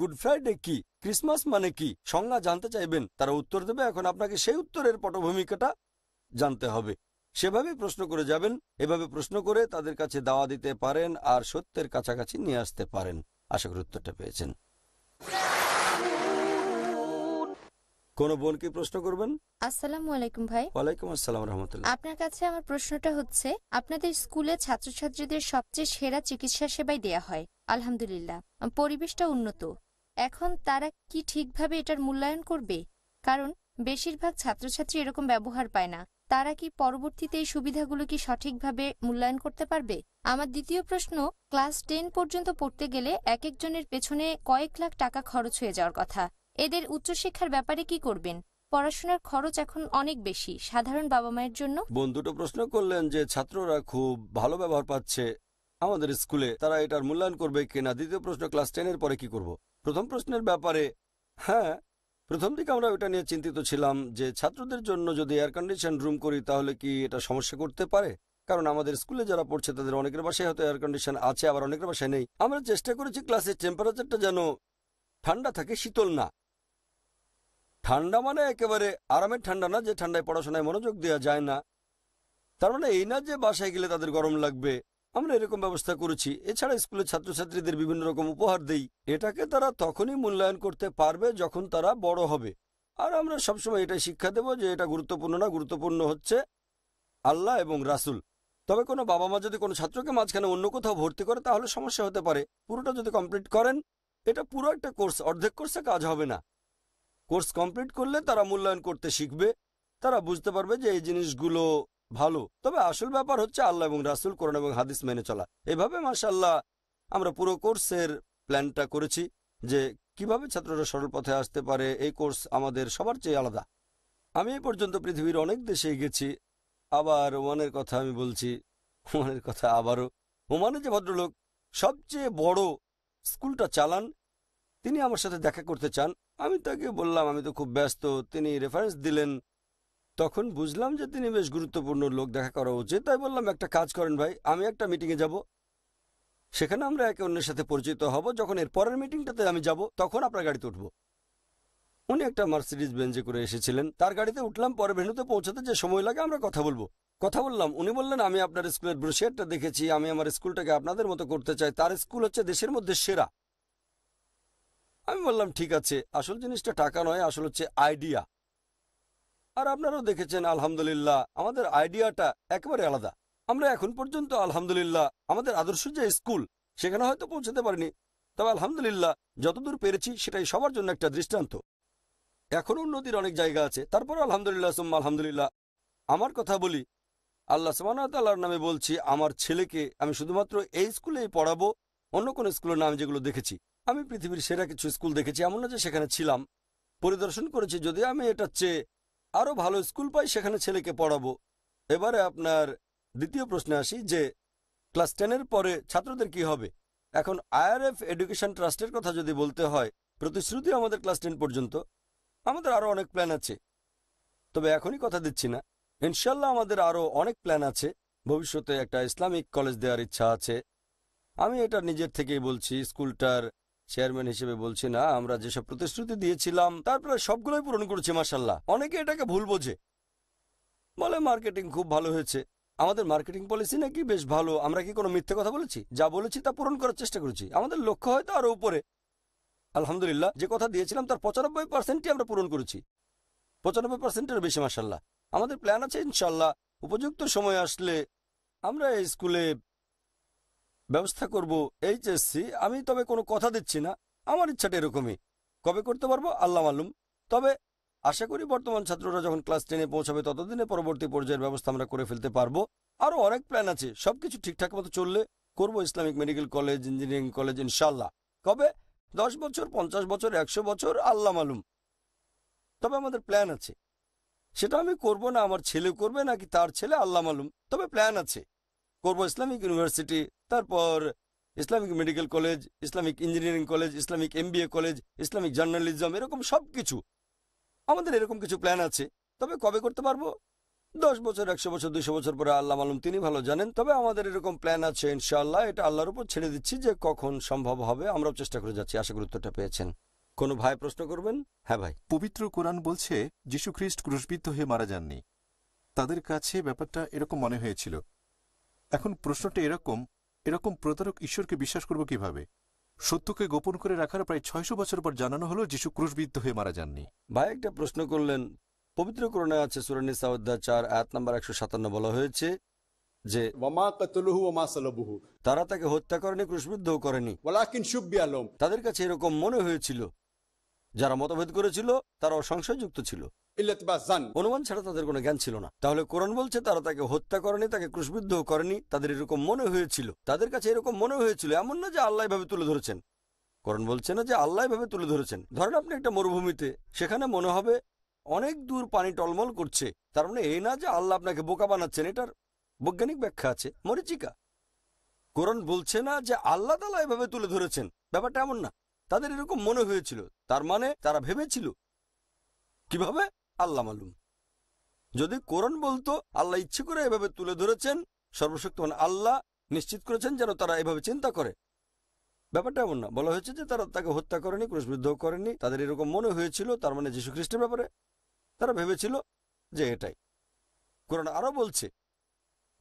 good Friday কি Christmas মানে কি সংজ্ঞা জানতে চাইবেন তারা উত্তর দেবে এখন আপনাকে সেই উত্তরের পটভূমিকাটা জানতে হবে সেভাবে প্রশ্ন করে যাবেন এভাবে প্রশ্ন করে তাদের কাছে দাওয়া দিতে পারেন আর সত্যের কাছাকাছি নিয়ে আসতে পারেন আশা করি উত্তরটা পেয়েছেন কোন বোন কি প্রশ্ন করবেন আসসালামু আলাইকুম ভাই ওয়ালাইকুম আসসালাম রহমতুল্লাহ আপনার কাছে আমার প্রশ্নটা হচ্ছে আপনাদের স্কুলে ছাত্রছাত্রীদের সবচেয়ে সেরা চিকিৎসা সেবাই দেয়া হয় আলহামদুলিল্লাহ পরিবেশটা উন্নত এখন তারা কি ঠিকভাবে এটার মূল্যায়ন করবে কারণ বেশিরভাগ ছাত্রছাত্রী এরকম ব্যবহার পায় না তারা কি পরবর্তীতে এই সুবিধাগুলো কি সঠিকভাবে মূল্যায়ন করতে পারবে আমার দ্বিতীয় প্রশ্ন ক্লাস টেন পর্যন্ত পড়তে গেলে এক একজনের পেছনে কয়েক লাখ টাকা খরচ হয়ে যাওয়ার কথা এদের উচ্চশিক্ষার ব্যাপারে কি করবেন পড়াশোনার খরচ এখন অনেক বেশি সাধারণ বাবা মায়ের জন্য বন্ধুটো প্রশ্ন করলেন যে ছাত্ররা খুব ভালো ব্যবহার পাচ্ছে আমাদের স্কুলে তারা এটার মূল্যায়ন করবে কিনা দ্বিতীয় প্রশ্ন ক্লাস টেনের পরে কি করব প্রথম প্রশ্নের ব্যাপারে হ্যাঁ প্রথম দিকে আমরা ওটা নিয়ে চিন্তিত ছিলাম যে ছাত্রদের জন্য যদি এয়ার কন্ডিশন রুম করি তাহলে কি এটা সমস্যা করতে পারে কারণ আমাদের স্কুলে যারা পড়ছে তাদের অনেকের বাসায় হয়তো এয়ার কন্ডিশন আছে আবার অনেকের বাসায় নেই আমরা চেষ্টা করেছি ক্লাসের টেম্পারেচারটা যেন ঠান্ডা থাকে শীতল না ঠান্ডা মানে একেবারে আরামের ঠান্ডা না যে ঠান্ডায় পড়াশোনায় মনোযোগ দেওয়া যায় না তার মানে এই না যে বাসায় গেলে তাদের গরম লাগবে আমরা এরকম ব্যবস্থা করেছি এছাড়া স্কুলের ছাত্রছাত্রীদের বিভিন্ন রকম উপহার দেই এটাকে তারা তখনই মূল্যায়ন করতে পারবে যখন তারা বড় হবে আর আমরা সবসময় এটা শিক্ষা দেব যে এটা গুরুত্বপূর্ণ না গুরুত্বপূর্ণ হচ্ছে আল্লাহ এবং রাসুল তবে কোনো বাবা মা যদি কোনো ছাত্রকে মাঝখানে অন্য কোথাও ভর্তি করে তাহলে সমস্যা হতে পারে পুরোটা যদি কমপ্লিট করেন এটা পুরো একটা কোর্স অর্ধেক কোর্সে কাজ হবে না কোর্স কমপ্লিট করলে তারা মূল্যায়ন করতে শিখবে তারা বুঝতে পারবে যে এই জিনিসগুলো ভালো তবে আসল ব্যাপার হচ্ছে আল্লাহ এবং রাসুল কোরআন এবং হাদিস মেনে চলা এভাবে মাসাল্লাহ আমরা পুরো কোর্সের প্ল্যানটা করেছি যে কিভাবে ছাত্ররা সরল পথে আসতে পারে এই কোর্স আমাদের সবার চেয়ে আলাদা আমি এ পর্যন্ত পৃথিবীর অনেক দেশে গেছি আবার ওমানের কথা আমি বলছি ওমানের কথা আবারও ওমানে যে ভদ্রলোক সবচেয়ে বড় স্কুলটা চালান তিনি আমার সাথে দেখা করতে চান আমি তাকে বললাম আমি তো খুব ব্যস্ত তিনি রেফারেন্স দিলেন তখন বুঝলাম যে তিনি বেশ গুরুত্বপূর্ণ লোক দেখা করা উচিত তাই বললাম একটা কাজ করেন ভাই আমি একটা মিটিংয়ে যাব সেখানে আমরা একে অন্যের সাথে পরিচিত হব যখন এর পরের মিটিংটাতে আমি যাব তখন আপনার গাড়িতে উঠব উনি একটা মার্সিডিজ বেঞ্চে করে এসেছিলেন তার গাড়িতে উঠলাম পরে ভেনুতে পৌঁছাতে যে সময় লাগে আমরা কথা বলবো কথা বললাম উনি বললেন আমি আপনার স্কুলের ব্রোশিয়ারটা দেখেছি আমি আমার স্কুলটাকে আপনাদের মতো করতে চাই তার স্কুল হচ্ছে দেশের মধ্যে সেরা আমি বললাম ঠিক আছে আসল জিনিসটা টাকা নয় আসল হচ্ছে আইডিয়া আর আপনারাও দেখেছেন আলহামদুলিল্লাহ আমাদের আইডিয়াটা একেবারে আলাদা আমরা এখন পর্যন্ত আলহামদুলিল্লাহ আমাদের আদর্শ যে স্কুল সেখানে হয়তো পৌঁছাতে পারিনি তবে আলহামদুলিল্লাহ যতদূর পেরেছি সেটাই সবার জন্য একটা দৃষ্টান্ত এখনও উন্নতির অনেক জায়গা আছে তারপর আলহামদুলিল্লাহ সোম্মা আলহামদুলিল্লাহ আমার কথা বলি আল্লাহ সুবাহতাল্লাহর নামে বলছি আমার ছেলেকে আমি শুধুমাত্র এই স্কুলেই পড়াবো অন্য কোনো স্কুলের নাম যেগুলো দেখেছি আমি পৃথিবীর সেরা কিছু স্কুল দেখেছি এমন না যে সেখানে ছিলাম পরিদর্শন করেছি যদি আমি এটা চেয়ে আরও ভালো স্কুল পাই সেখানে ছেলেকে পড়াবো এবারে আপনার দ্বিতীয় প্রশ্নে আসি যে ক্লাস টেনের পরে ছাত্রদের কি হবে এখন আইআরএফ এডুকেশন ট্রাস্টের কথা যদি বলতে হয় প্রতিশ্রুতি আমাদের ক্লাস টেন পর্যন্ত আমাদের আরও অনেক প্ল্যান আছে তবে এখনই কথা দিচ্ছি না ইনশাল্লাহ আমাদের আরও অনেক প্ল্যান আছে ভবিষ্যতে একটা ইসলামিক কলেজ দেওয়ার ইচ্ছা আছে আমি এটা নিজের থেকেই বলছি স্কুলটার চেয়ারম্যান হিসেবে বলছি না আমরা যেসব প্রতিশ্রুতি দিয়েছিলাম তারপরে সবগুলোই পূরণ করেছি মাসাল্লাহ অনেকে এটাকে ভুল বোঝে বলে মার্কেটিং খুব ভালো হয়েছে আমাদের মার্কেটিং পলিসি নাকি বেশ ভালো আমরা কি কোনো মিথ্যে কথা বলেছি যা বলেছি তা পূরণ করার চেষ্টা করেছি আমাদের লক্ষ্য হয়তো আরও উপরে আলহামদুলিল্লাহ যে কথা দিয়েছিলাম তার পঁচানব্বই পার্সেন্টই আমরা পূরণ করেছি পঁচানব্বই পার্সেন্টের বেশি মাসাল্লাহ আমাদের প্ল্যান আছে ইনশাল্লাহ উপযুক্ত সময় আসলে আমরা এই স্কুলে ব্যবস্থা করব এইচএসসি আমি তবে কোনো কথা দিচ্ছি না আমার ইচ্ছাটা এরকমই কবে করতে পারবো আল্লাহ মালুম তবে আশা করি বর্তমান ছাত্ররা যখন ক্লাস টেনে পৌঁছাবে ততদিনে পরবর্তী পর্যায়ের ব্যবস্থা আমরা করে ফেলতে পারবো আরও অনেক প্ল্যান আছে সবকিছু ঠিকঠাক মতো চললে করব Islamic medical college engineering college ইনশাল্লাহ কবে দশ বছর পঞ্চাশ বছর একশো বছর আল্লাহ মালুম তবে আমাদের প্ল্যান আছে সেটা আমি করব না আমার ছেলে করবে নাকি তার ছেলে আল্লাহ মালুম তবে প্ল্যান আছে করব ইসলামিক ইউনিভার্সিটি তারপর Islamic medical college Islamic engineering college Islamic MBA college Islamic journalism এরকম সব কিছু আমাদের এরকম কিছু প্ল্যান আছে তবে কবে করতে পারবো দশ বছর একশো বছর দুশো বছর পরে আল্লাহ মালুম তিনি ভালো জানেন তবে আমাদের এরকম প্ল্যান আছে ইনশাআল্লাহ এটা আল্লাহর উপর ছেড়ে দিচ্ছি যে কখন সম্ভব হবে আমরাও চেষ্টা করে যাচ্ছি আশা গুরুত্বটা পেয়েছেন কোনো ভাই প্রশ্ন করবেন হ্যাঁ ভাই পবিত্র কোরআন বলছে যীশুখ্রিস্ট ক্রুশবিদ্ধ হয়ে মারা যাননি তাদের কাছে ব্যাপারটা এরকম মনে হয়েছিল এখন প্রশ্নটা এরকম এরকম প্রতারক ঈশ্বরকে বিশ্বাস করব কিভাবে সত্যকে গোপন করে রাখার প্রায় ছয়শ বছর পর জানানো হলো যিশু ক্রুশবিদ্ধ হয়ে মারা যাননি ভাই একটা প্রশ্ন করলেন পবিত্র করণে আছে সুরানি সাউদ্দা চার এক নম্বর একশো সাতান্ন বলা হয়েছে যে তারা তাকে হত্যা করেনি ক্রুশবিদ্ধ করেনি তাদের কাছে এরকম মনে হয়েছিল যারা মতভেদ করেছিল তারাও সংশয়যুক্ত ছিল অনুমান ছাড়া তাদের কোনো জ্ঞান ছিল না তাহলে কোরআন বলছে তারা তাকে হত্যা করেনি তাকে ক্রুশবিদ্ধ করেনি তাদের এরকম মনে হয়েছিল তাদের কাছে এরকম মনে হয়েছিল এমন না যে আল্লাহ ভাবে তুলে ধরেছেন কোরআন বলছে না যে আল্লাহ ভাবে তুলে ধরেছেন ধরেন আপনি একটা মরুভূমিতে সেখানে মনে হবে অনেক দূর পানি টলমল করছে তার মানে এই না যে আল্লাহ আপনাকে বোকা বানাচ্ছেন এটার বৈজ্ঞানিক ব্যাখ্যা আছে মরিচিকা কোরআন বলছে না যে আল্লাহ তালা এভাবে তুলে ধরেছেন ব্যাপারটা এমন না তাদের এরকম মনে হয়েছিল তার মানে তারা ভেবেছিল কিভাবে আল্লাহ মালুম যদি কোরআন বলতো আল্লাহ ইচ্ছে করে এভাবে তুলে ধরেছেন মানে আল্লাহ নিশ্চিত করেছেন যেন তারা এভাবে চিন্তা করে ব্যাপারটা এমন না বলা হয়েছে যে তারা তাকে হত্যা করেনি ক্রুশবৃদ্ধ করেনি তাদের এরকম মনে হয়েছিল তার মানে যীশু খ্রিস্টের ব্যাপারে তারা ভেবেছিল যে এটাই কোরআন আরও বলছে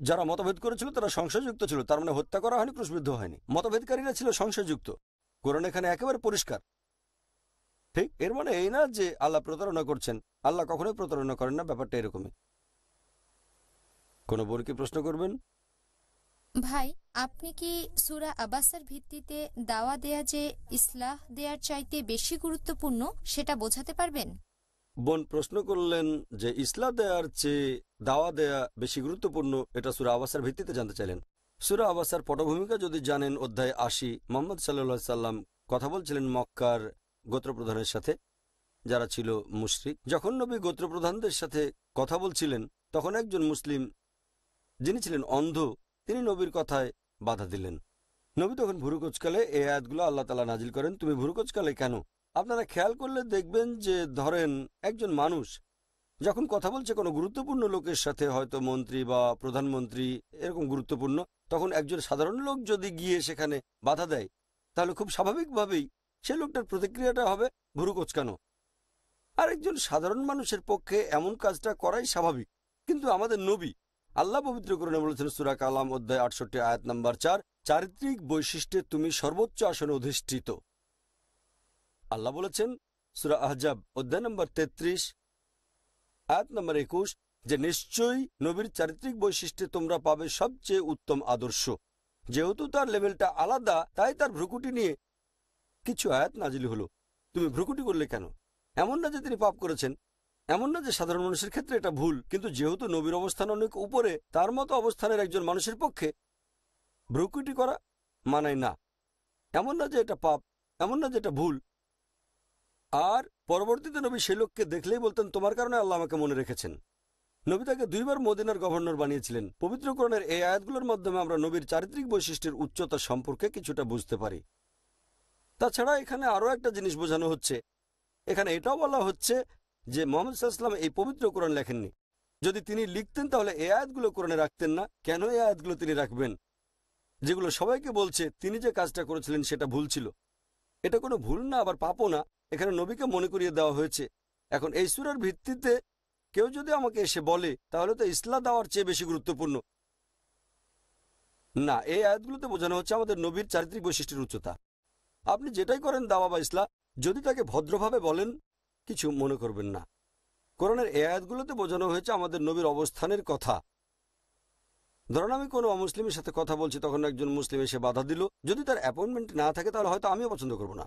যারা মতভেদ করেছিল তারা সংশয়যুক্ত ছিল তার মানে হত্যা করা হয়নি ক্রুশবিদ্ধ হয়নি মতভেদকারীরা ছিল সংশয়যুক্ত কোরআন এখানে একেবারে পরিষ্কার ঠিক এর মানে এই না যে আল্লাহ প্রতারণা করছেন আল্লাহ কখনোই প্রতারণা করেন না ব্যাপারটা এরকমই কোনো বোর কি প্রশ্ন করবেন ভাই আপনি কি সুরা আবাসের ভিত্তিতে দাওয়া দেয়া যে ইসলাহ দেয়ার চাইতে বেশি গুরুত্বপূর্ণ সেটা বোঝাতে পারবেন বোন প্রশ্ন করলেন যে ইসলাহ দেয়ার চেয়ে দাওয়া দেয়া বেশি গুরুত্বপূর্ণ এটা সুরা আবাসের ভিত্তিতে জানতে চাইলেন সুরা আবাসার পটভূমিকা যদি জানেন অধ্যায় আশি মোহাম্মদ সাল্লা সাল্লাম কথা বলছিলেন মক্কার গোত্রপ্রধানের সাথে যারা ছিল মুশরিক যখন নবী গোত্রপ্রধানদের সাথে কথা বলছিলেন তখন একজন মুসলিম যিনি ছিলেন অন্ধ তিনি নবীর কথায় বাধা দিলেন নবী তখন ভুরুকোচকালে এ আয়াতগুলো আল্লাহ তালা নাজিল করেন তুমি ভুরুকোচকালে কেন আপনারা খেয়াল করলে দেখবেন যে ধরেন একজন মানুষ যখন কথা বলছে কোনো গুরুত্বপূর্ণ লোকের সাথে হয়তো মন্ত্রী বা প্রধানমন্ত্রী এরকম গুরুত্বপূর্ণ তখন একজন সাধারণ লোক যদি গিয়ে সেখানে বাধা দেয় তাহলে খুব স্বাভাবিকভাবেই সে লোকটার প্রতিক্রিয়াটা হবে ভুরু কোচকানো আর একজন সাধারণ মানুষের পক্ষে এমন কাজটা করাই স্বাভাবিক কিন্তু আমাদের নবী আল্লাহ পবিত্র করণে বলেছেন সুরা কালাম অধ্যায় আটষট্টি আয়াত নাম্বার চার চারিত্রিক বৈশিষ্ট্যে তুমি সর্বোচ্চ আসনে অধিষ্ঠিত আল্লাহ বলেছেন সুরা আহজাব অধ্যায় নম্বর তেত্রিশ আয়াত নম্বর একুশ যে নিশ্চয়ই নবীর চারিত্রিক বৈশিষ্ট্যে তোমরা পাবে সবচেয়ে উত্তম আদর্শ যেহেতু তার লেভেলটা আলাদা তাই তার ভ্রুকুটি নিয়ে কিছু আয়াত নাজিল হলো তুমি ভ্রুকুটি করলে কেন এমন না যে তিনি পাপ করেছেন এমন না যে সাধারণ মানুষের ক্ষেত্রে এটা ভুল কিন্তু যেহেতু নবীর অবস্থান অনেক উপরে তার মতো অবস্থানের একজন মানুষের পক্ষে ভ্রুকুটি করা মানায় না এমন না যে এটা পাপ এমন না যে এটা ভুল আর পরবর্তীতে নবী সে লোককে দেখলেই বলতেন তোমার কারণে আল্লাহ আমাকে মনে রেখেছেন নবী তাকে দুইবার মদিনার গভর্নর বানিয়েছিলেন পবিত্রকরণের এই আয়াতগুলোর মাধ্যমে আমরা নবীর চারিত্রিক বৈশিষ্ট্যের উচ্চতা সম্পর্কে কিছুটা বুঝতে পারি তাছাড়া এখানে আরও একটা জিনিস বোঝানো হচ্ছে এখানে এটাও বলা হচ্ছে যে মোহাম্মদ সাল্লাম এই পবিত্র কোরআন লেখেননি যদি তিনি লিখতেন তাহলে এ আয়াতগুলো কোরআনে রাখতেন না কেন এ আয়াতগুলো তিনি রাখবেন যেগুলো সবাইকে বলছে তিনি যে কাজটা করেছিলেন সেটা ভুল ছিল এটা কোনো ভুল না আবার পাপও না এখানে নবীকে মনে করিয়ে দেওয়া হয়েছে এখন এই সুরার ভিত্তিতে কেউ যদি আমাকে এসে বলে তাহলে তো ইসলা দেওয়ার চেয়ে বেশি গুরুত্বপূর্ণ না এই আয়াতগুলোতে বোঝানো হচ্ছে আমাদের নবীর চারিত্রিক বৈশিষ্ট্যের উচ্চতা আপনি যেটাই করেন দাওয়া বা ইসলা যদি তাকে ভদ্রভাবে বলেন কিছু মনে করবেন না করোনার এ আয়াতগুলোতে বোঝানো হয়েছে আমাদের নবীর অবস্থানের কথা ধরেন আমি কোনো অমুসলিমের সাথে কথা বলছি তখন একজন মুসলিম এসে বাধা দিল যদি তার অ্যাপয়েন্টমেন্ট না থাকে তাহলে হয়তো আমিও পছন্দ করব না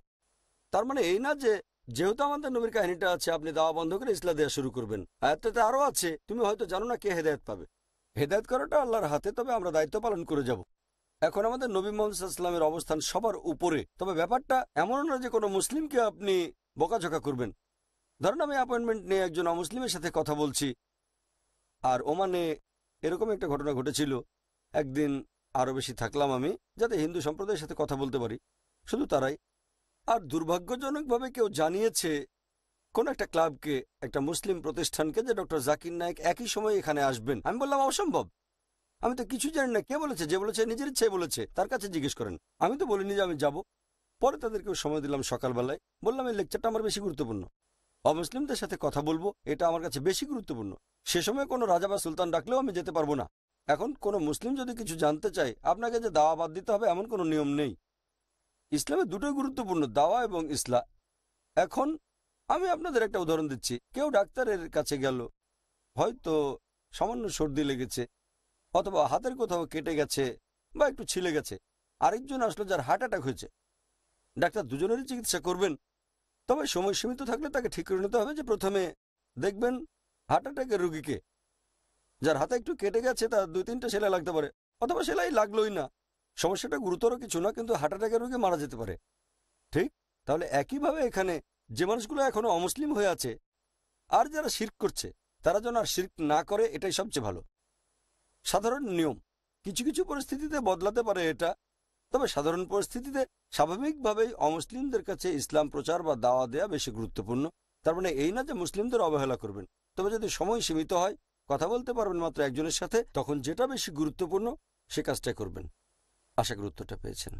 তার মানে এই না যে যেহেতু আমাদের নবীর কাহিনীটা আছে আপনি দাওয়া বন্ধ করে ইসলা দেওয়া শুরু করবেন আয়ত্তে আরও আছে তুমি হয়তো জানো না কে হেদায়ত পাবে হেদায়ত করাটা আল্লাহর হাতে তবে আমরা দায়িত্ব পালন করে যাব এখন আমাদের নবী মোহাম্মদের অবস্থান সবার উপরে তবে ব্যাপারটা এমন না যে কোনো মুসলিমকে আপনি বকাঝকা করবেন ধরুন আমি অ্যাপয়েন্টমেন্ট নিয়ে একজন অমুসলিমের সাথে কথা বলছি আর ওমানে এরকম একটা ঘটনা ঘটেছিল একদিন আরও বেশি থাকলাম আমি যাতে হিন্দু সম্প্রদায়ের সাথে কথা বলতে পারি শুধু তারাই আর দুর্ভাগ্যজনকভাবে কেউ জানিয়েছে কোন একটা ক্লাবকে একটা মুসলিম প্রতিষ্ঠানকে যে ডক্টর জাকির নায়ক একই সময় এখানে আসবেন আমি বললাম অসম্ভব আমি তো কিছু জানি না কে বলেছে যে বলেছে নিজের ইচ্ছে বলেছে তার কাছে জিজ্ঞেস করেন আমি তো বলিনি যে আমি যাব পরে তাদেরকেও সময় দিলাম সকালবেলায় বললাম এই লেকচারটা আমার বেশি গুরুত্বপূর্ণ অমুসলিমদের সাথে কথা বলবো এটা আমার কাছে বেশি গুরুত্বপূর্ণ সে সময় কোনো রাজা বা সুলতান ডাকলেও আমি যেতে পারবো না এখন কোনো মুসলিম যদি কিছু জানতে চায় আপনাকে যে দাওয়া বাদ দিতে হবে এমন কোনো নিয়ম নেই ইসলামে দুটোই গুরুত্বপূর্ণ দাওয়া এবং ইসলাম এখন আমি আপনাদের একটা উদাহরণ দিচ্ছি কেউ ডাক্তারের কাছে গেল হয়তো সামান্য সর্দি লেগেছে অথবা হাতের কোথাও কেটে গেছে বা একটু ছিলে গেছে আরেকজন আসলো যার হার্ট অ্যাটাক হয়েছে ডাক্তার দুজনেরই চিকিৎসা করবেন তবে সময় সীমিত থাকলে তাকে ঠিক করে নিতে হবে যে প্রথমে দেখবেন হার্ট অ্যাটাকের রুগীকে যার হাতে একটু কেটে গেছে তার দুই তিনটা সেলাই লাগতে পারে অথবা সেলাই লাগলোই না সমস্যাটা গুরুতর কিছু না কিন্তু হার্ট অ্যাটাকের রোগে মারা যেতে পারে ঠিক তাহলে একইভাবে এখানে যে মানুষগুলো এখনও অমুসলিম হয়ে আছে আর যারা শির্ক করছে তারা যেন আর শির্ক না করে এটাই সবচেয়ে ভালো সাধারণ নিয়ম কিছু কিছু পরিস্থিতিতে বদলাতে পারে এটা তবে সাধারণ পরিস্থিতিতে স্বাভাবিকভাবেই অমুসলিমদের কাছে ইসলাম প্রচার বা দাওয়া দেয়া বেশি গুরুত্বপূর্ণ তার মানে এই না যে মুসলিমদের অবহেলা করবেন তবে যদি সময় সীমিত হয় কথা বলতে পারবেন মাত্র একজনের সাথে তখন যেটা বেশি গুরুত্বপূর্ণ সে কাজটা করবেন আশা করি উত্তরটা পেয়েছেন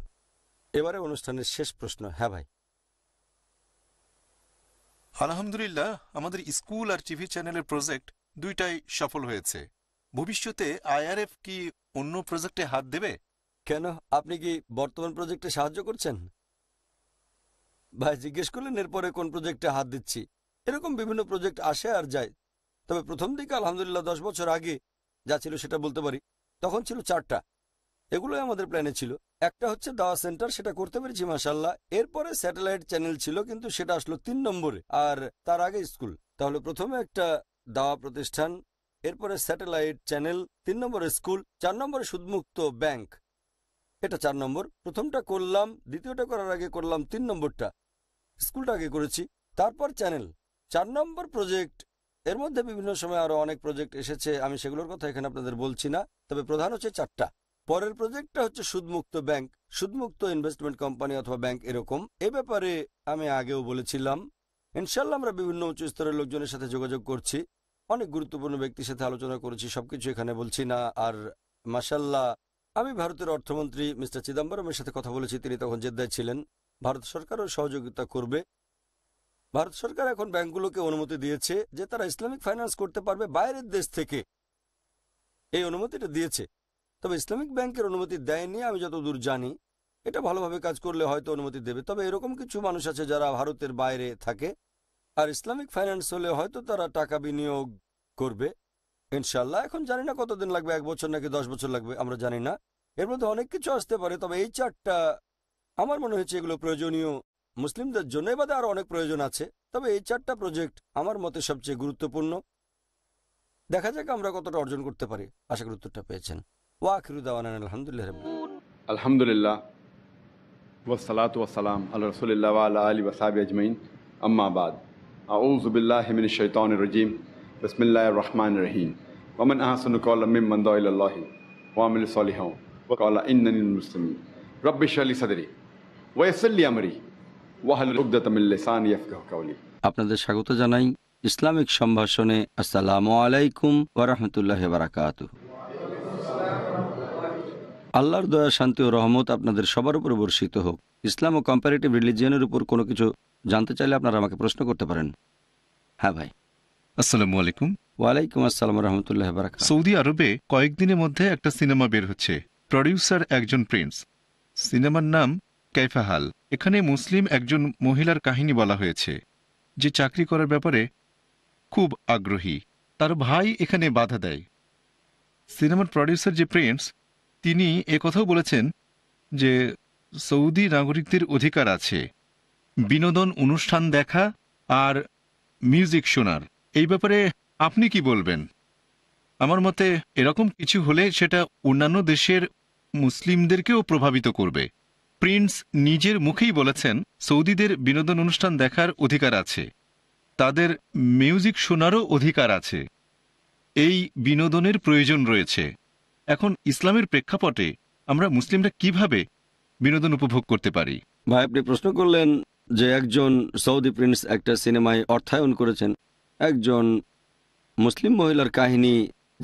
এবারে অনুষ্ঠানের শেষ প্রশ্ন হ্যাঁ ভাই আলহামদুলিল্লাহ আমাদের স্কুল আর টিভি চ্যানেলের প্রজেক্ট দুইটাই সফল হয়েছে ভবিষ্যতে আইআরএফ কি অন্য প্রজেক্টে হাত দেবে কেন আপনি কি বর্তমান প্রজেক্টে সাহায্য করছেন ভাই জিজ্ঞেস করলেন এরপরে কোন প্রজেক্টে হাত দিচ্ছি এরকম বিভিন্ন প্রজেক্ট আসে আর যায় তবে প্রথম দিকে আলহামদুলিল্লাহ দশ বছর আগে যা ছিল সেটা বলতে পারি তখন ছিল চারটা এগুলোই আমাদের প্ল্যানে ছিল একটা হচ্ছে দাওয়া সেন্টার সেটা করতে পেরেছি মাসাল্লাহ এরপরে স্যাটেলাইট চ্যানেল ছিল কিন্তু সেটা আসলো তিন নম্বরে আর তার আগে স্কুল তাহলে প্রথমে একটা দাওয়া প্রতিষ্ঠান এরপরে স্যাটেলাইট চ্যানেল তিন নম্বরে স্কুল চার নম্বরে সুদমুক্ত ব্যাংক এটা চার নম্বর প্রথমটা করলাম দ্বিতীয়টা করার আগে করলাম তিন নম্বরটা স্কুলটা আগে করেছি তারপর চ্যানেল চার নম্বর প্রজেক্ট এর মধ্যে বিভিন্ন সময় আরও অনেক প্রজেক্ট এসেছে আমি সেগুলোর কথা এখানে আপনাদের বলছি না তবে প্রধান হচ্ছে চারটা পরের প্রজেক্টটা হচ্ছে সুদমুক্ত ব্যাংক সুদমুক্ত ইনভেস্টমেন্ট কোম্পানি অথবা ব্যাংক এরকম এ ব্যাপারে আমি আগেও বলেছিলাম ইনশাল্লাহ আমরা বিভিন্ন উচ্চ স্তরের লোকজনের সাথে যোগাযোগ করছি অনেক গুরুত্বপূর্ণ ব্যক্তির সাথে আলোচনা করেছি সবকিছু এখানে বলছি না আর মাসাল্লাহ আমি ভারতের অর্থমন্ত্রী মিস্টার চিদাম্বরমের সাথে কথা বলেছি তিনি তখন জেদ্দায় ছিলেন ভারত সরকারও সহযোগিতা করবে ভারত সরকার এখন ব্যাংকগুলোকে অনুমতি দিয়েছে যে তারা ইসলামিক ফাইন্যান্স করতে পারবে বাইরের দেশ থেকে এই অনুমতিটা দিয়েছে তবে ইসলামিক ব্যাংকের অনুমতি দেয়নি আমি যতদূর জানি এটা ভালোভাবে কাজ করলে হয়তো অনুমতি দেবে তবে এরকম কিছু মানুষ আছে যারা ভারতের বাইরে থাকে আর ইসলামিক ফাইন্যান্স হলে হয়তো তারা টাকা বিনিয়োগ করবে ইনশাল্লাহ এখন জানি না কতদিন লাগবে এক বছর নাকি দশ বছর লাগবে আমরা জানি না এর মধ্যে অনেক কিছু আসতে পারে তবে এই চারটা আমার মনে হচ্ছে এগুলো প্রয়োজনীয় মুসলিমদের জন্য বাদে আরও অনেক প্রয়োজন আছে তবে এই চারটা প্রজেক্ট আমার মতে সবচেয়ে গুরুত্বপূর্ণ দেখা যাক আমরা কতটা অর্জন করতে পারি আশা গুরুত্বটা উত্তরটা পেয়েছেন واخر دعوانا الحمد لله رب الحمد لله والصلاة والسلام على رسول الله وعلى آله وصحبه أجمعين أما بعد أعوذ بالله من الشيطان الرجيم بسم الله الرحمن الرحيم ومن أحسن قولا ممن دعا إلى الله وعمل صالحا وقال إنني المسلمين رب اشرح لي صدري ويسر لي أمري واحلل عقدة من لساني يفقهوا قولي আপনাদের স্বাগত জানাই ইসলামিক সম্ভাষণে আসসালামু আলাইকুম ওয়া রাহমাতুল্লাহি ওয়া বারাকাতুহু আল্লাহর দয়া শান্তি ও রহমত আপনাদের সবার উপর বর্ষিত হোক ইসলাম ও কম্পারেটিভ রিলিজিয়নের উপর কোনো কিছু জানতে চাইলে আপনারা আমাকে প্রশ্ন করতে পারেন হ্যাঁ ভাই আসসালামু আলাইকুম ওয়ালাইকুম আসসালাম রহমতুল্লাহ বারাক সৌদি আরবে কয়েকদিনের মধ্যে একটা সিনেমা বের হচ্ছে প্রডিউসার একজন প্রিন্স সিনেমার নাম কাইফাহাল এখানে মুসলিম একজন মহিলার কাহিনী বলা হয়েছে যে চাকরি করার ব্যাপারে খুব আগ্রহী তার ভাই এখানে বাধা দেয় সিনেমার প্রডিউসার যে প্রিন্স তিনি একথাও বলেছেন যে সৌদি নাগরিকদের অধিকার আছে বিনোদন অনুষ্ঠান দেখা আর মিউজিক শোনার এই ব্যাপারে আপনি কি বলবেন আমার মতে এরকম কিছু হলে সেটা অন্যান্য দেশের মুসলিমদেরকেও প্রভাবিত করবে প্রিন্স নিজের মুখেই বলেছেন সৌদিদের বিনোদন অনুষ্ঠান দেখার অধিকার আছে তাদের মিউজিক শোনারও অধিকার আছে এই বিনোদনের প্রয়োজন রয়েছে এখন ইসলামের প্রেক্ষাপটে আমরা মুসলিমরা কিভাবে বিনোদন উপভোগ করতে পারি ভাই আপনি প্রশ্ন করলেন যে একজন সৌদি প্রিন্স একটা সিনেমায় অর্থায়ন করেছেন একজন মুসলিম মহিলার কাহিনী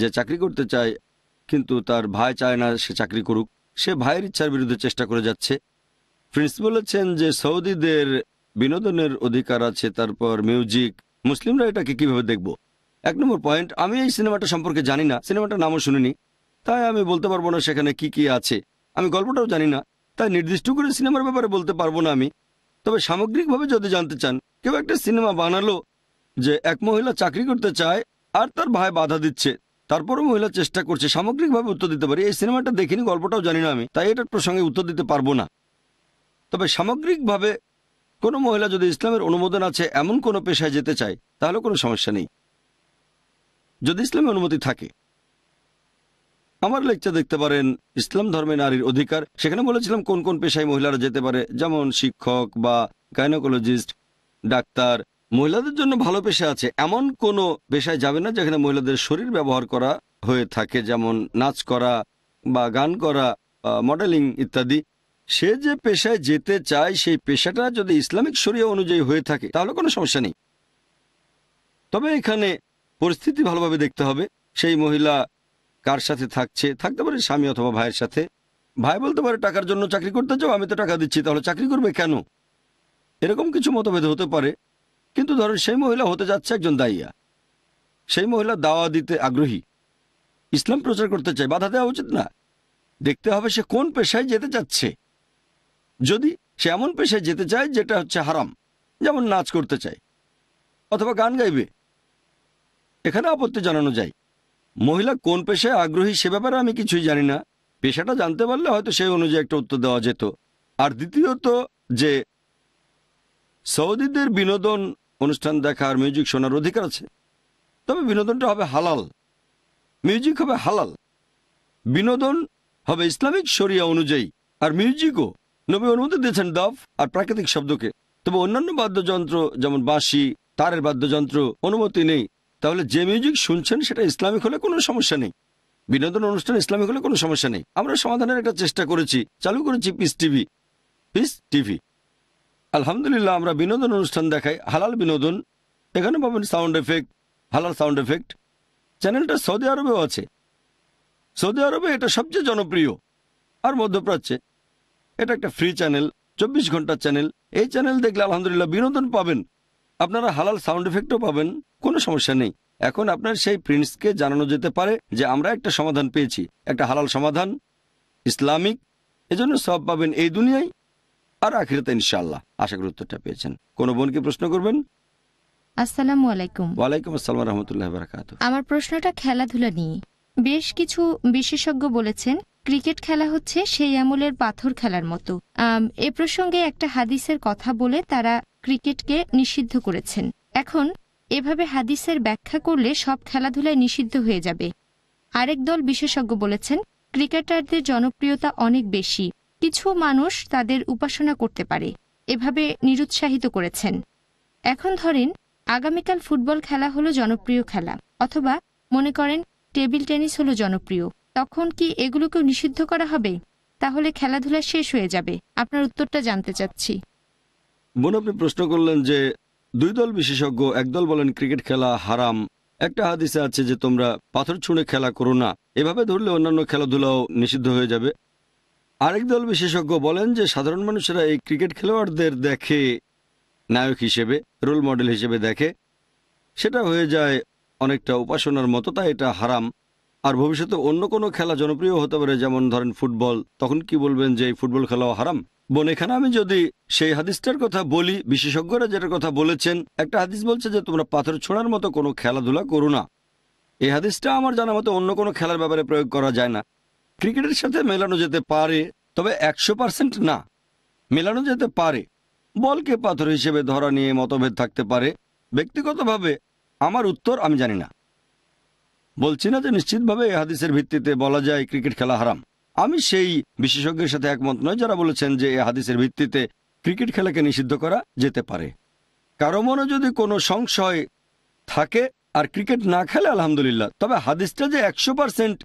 যে চাকরি করতে চায় কিন্তু তার ভাই চায় না সে চাকরি করুক সে ভাইয়ের ইচ্ছার বিরুদ্ধে চেষ্টা করে যাচ্ছে প্রিন্স বলেছেন যে সৌদিদের বিনোদনের অধিকার আছে তারপর মিউজিক মুসলিমরা এটাকে কিভাবে দেখব এক নম্বর পয়েন্ট আমি এই সিনেমাটা সম্পর্কে জানি না সিনেমাটার নামও শুনিনি তাই আমি বলতে পারবো না সেখানে কি কি আছে আমি গল্পটাও জানি না তাই নির্দিষ্ট করে সিনেমার ব্যাপারে বলতে পারবো না আমি তবে সামগ্রিকভাবে যদি জানতে চান কেউ একটা সিনেমা বানালো যে এক মহিলা চাকরি করতে চায় আর তার ভাই বাধা দিচ্ছে তারপরও মহিলা চেষ্টা করছে সামগ্রিকভাবে উত্তর দিতে পারি এই সিনেমাটা দেখিনি গল্পটাও জানি না আমি তাই এটার প্রসঙ্গে উত্তর দিতে পারবো না তবে সামগ্রিকভাবে কোনো মহিলা যদি ইসলামের অনুমোদন আছে এমন কোনো পেশায় যেতে চায় তাহলে কোনো সমস্যা নেই যদি ইসলামের অনুমতি থাকে আমার লেকচার দেখতে পারেন ইসলাম ধর্মে নারীর অধিকার সেখানে বলেছিলাম কোন কোন পেশায় মহিলারা যেতে পারে যেমন শিক্ষক বা গাইনোকোলজিস্ট ডাক্তার মহিলাদের জন্য ভালো পেশা আছে এমন কোনো পেশায় যাবে না যেখানে মহিলাদের শরীর ব্যবহার করা হয়ে থাকে যেমন নাচ করা বা গান করা মডেলিং ইত্যাদি সে যে পেশায় যেতে চায় সেই পেশাটা যদি ইসলামিক শরীয় অনুযায়ী হয়ে থাকে তাহলে কোনো সমস্যা নেই তবে এখানে পরিস্থিতি ভালোভাবে দেখতে হবে সেই মহিলা কার সাথে থাকছে থাকতে পারে স্বামী অথবা ভাইয়ের সাথে ভাই বলতে পারে টাকার জন্য চাকরি করতে চাও আমি তো টাকা দিচ্ছি তাহলে চাকরি করবে কেন এরকম কিছু মতভেদ হতে পারে কিন্তু ধরেন সেই মহিলা হতে যাচ্ছে একজন দায়িয়া সেই মহিলা দাওয়া দিতে আগ্রহী ইসলাম প্রচার করতে চায় বাধা দেওয়া উচিত না দেখতে হবে সে কোন পেশায় যেতে চাচ্ছে যদি সে এমন পেশায় যেতে চায় যেটা হচ্ছে হারাম যেমন নাচ করতে চায় অথবা গান গাইবে এখানে আপত্তি জানানো যায় মহিলা কোন পেশায় আগ্রহী সে ব্যাপারে আমি কিছুই জানি না পেশাটা জানতে পারলে হয়তো সেই অনুযায়ী একটা উত্তর দেওয়া যেত আর দ্বিতীয়ত যে সৌদিদের বিনোদন অনুষ্ঠান দেখা আর মিউজিক শোনার অধিকার আছে তবে বিনোদনটা হবে হালাল মিউজিক হবে হালাল বিনোদন হবে ইসলামিক শরিয়া অনুযায়ী আর মিউজিকও নবী অনুমতি দিয়েছেন দফ আর প্রাকৃতিক শব্দকে তবে অন্যান্য বাদ্যযন্ত্র যেমন বাঁশি তারের বাদ্যযন্ত্র অনুমতি নেই তাহলে যে মিউজিক শুনছেন সেটা ইসলামিক হলে কোনো সমস্যা নেই বিনোদন অনুষ্ঠান ইসলামিক হলে কোনো সমস্যা নেই আমরা সমাধানের একটা চেষ্টা করেছি চালু করেছি পিস টিভি পিস টিভি আলহামদুলিল্লাহ আমরা বিনোদন অনুষ্ঠান দেখাই হালাল বিনোদন এখানে পাবেন সাউন্ড এফেক্ট হালাল সাউন্ড এফেক্ট চ্যানেলটা সৌদি আরবেও আছে সৌদি আরবে এটা সবচেয়ে জনপ্রিয় আর মধ্যপ্রাচ্যে এটা একটা ফ্রি চ্যানেল চব্বিশ ঘন্টার চ্যানেল এই চ্যানেল দেখলে আলহামদুলিল্লাহ বিনোদন পাবেন আপনারা হালাল সাউন্ড এফেক্টও পাবেন কোনো সমস্যা নেই এখন আপনার সেই প্রিন্সকে জানানো যেতে পারে যে আমরা একটা সমাধান পেয়েছি একটা হালাল সমাধান ইসলামিক এজন্য সব পাবেন এই দুনিয়ায় আর আখিরাতে ইনশাল্লাহ আশা করি উত্তরটা পেয়েছেন কোনো বোনকে প্রশ্ন করবেন আসসালামু আলাইকুম ওয়ালাইকুম আসসালাম রহমতুল্লাহ বারাকাত আমার প্রশ্নটা খেলাধুলা নিয়ে বেশ কিছু বিশেষজ্ঞ বলেছেন ক্রিকেট খেলা হচ্ছে সেই আমলের পাথর খেলার মতো এ প্রসঙ্গে একটা হাদিসের কথা বলে তারা ক্রিকেটকে নিষিদ্ধ করেছেন এখন এভাবে হাদিসের ব্যাখ্যা করলে সব খেলাধুলায় নিষিদ্ধ হয়ে যাবে আরেক দল বিশেষজ্ঞ বলেছেন ক্রিকেটারদের জনপ্রিয়তা অনেক বেশি কিছু মানুষ তাদের উপাসনা করতে পারে এভাবে নিরুৎসাহিত করেছেন এখন ধরেন আগামীকাল ফুটবল খেলা হলো জনপ্রিয় খেলা অথবা মনে করেন টেবিল টেনিস হলো জনপ্রিয় তখন কি এগুলোকেও নিষিদ্ধ করা হবে তাহলে খেলাধুলা শেষ হয়ে যাবে আপনার উত্তরটা জানতে চাচ্ছি বোন আপনি প্রশ্ন করলেন যে দুই দল বিশেষজ্ঞ একদল বলেন ক্রিকেট খেলা হারাম একটা হাদিসে আছে যে তোমরা পাথর ছুঁড়ে খেলা করো না এভাবে ধরলে অন্যান্য খেলাধুলাও নিষিদ্ধ হয়ে যাবে আরেক দল বিশেষজ্ঞ বলেন যে সাধারণ মানুষেরা এই ক্রিকেট খেলোয়াড়দের দেখে নায়ক হিসেবে রোল মডেল হিসেবে দেখে সেটা হয়ে যায় অনেকটা উপাসনার মতো তাই এটা হারাম আর ভবিষ্যতে অন্য কোনো খেলা জনপ্রিয় হতে পারে যেমন ধরেন ফুটবল তখন কি বলবেন যে এই ফুটবল খেলাও হারাম বোন এখানে আমি যদি সেই হাদিসটার কথা বলি বিশেষজ্ঞরা যেটা কথা বলেছেন একটা হাদিস বলছে যে তোমরা পাথর ছোড়ার মতো কোনো খেলাধুলা করো না এই হাদিসটা আমার জানা মতো অন্য কোনো খেলার ব্যাপারে প্রয়োগ করা যায় না ক্রিকেটের সাথে মেলানো যেতে পারে তবে একশো পার্সেন্ট না মেলানো যেতে পারে বলকে পাথর হিসেবে ধরা নিয়ে মতভেদ থাকতে পারে ব্যক্তিগতভাবে আমার উত্তর আমি জানি না বলছি না যে নিশ্চিতভাবে হাদিসের ভিত্তিতে বলা যায় ক্রিকেট খেলা হারাম আমি সেই বিশেষজ্ঞের সাথে একমত নয় যারা বলেছেন যে এ হাদিসের ভিত্তিতে ক্রিকেট খেলাকে নিষিদ্ধ করা যেতে পারে কারো মনে যদি কোনো সংশয় থাকে আর ক্রিকেট না খেলে আলহামদুলিল্লাহ তবে হাদিসটা যে একশো পারসেন্ট